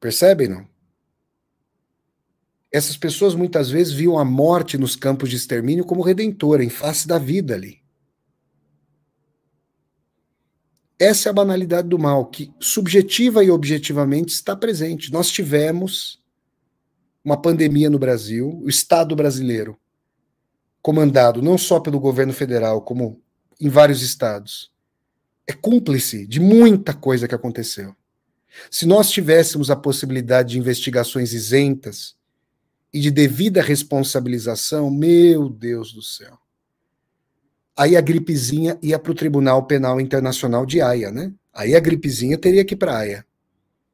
Percebem, não? Essas pessoas muitas vezes viam a morte nos campos de extermínio como redentora, em face da vida ali. Essa é a banalidade do mal, que subjetiva e objetivamente está presente. Nós tivemos uma pandemia no Brasil, o Estado brasileiro, comandado não só pelo governo federal, como em vários estados, é cúmplice de muita coisa que aconteceu. Se nós tivéssemos a possibilidade de investigações isentas e de devida responsabilização, meu Deus do céu. Aí a gripezinha ia para o Tribunal Penal Internacional de Haia, né? Aí a gripezinha teria que ir para Haia.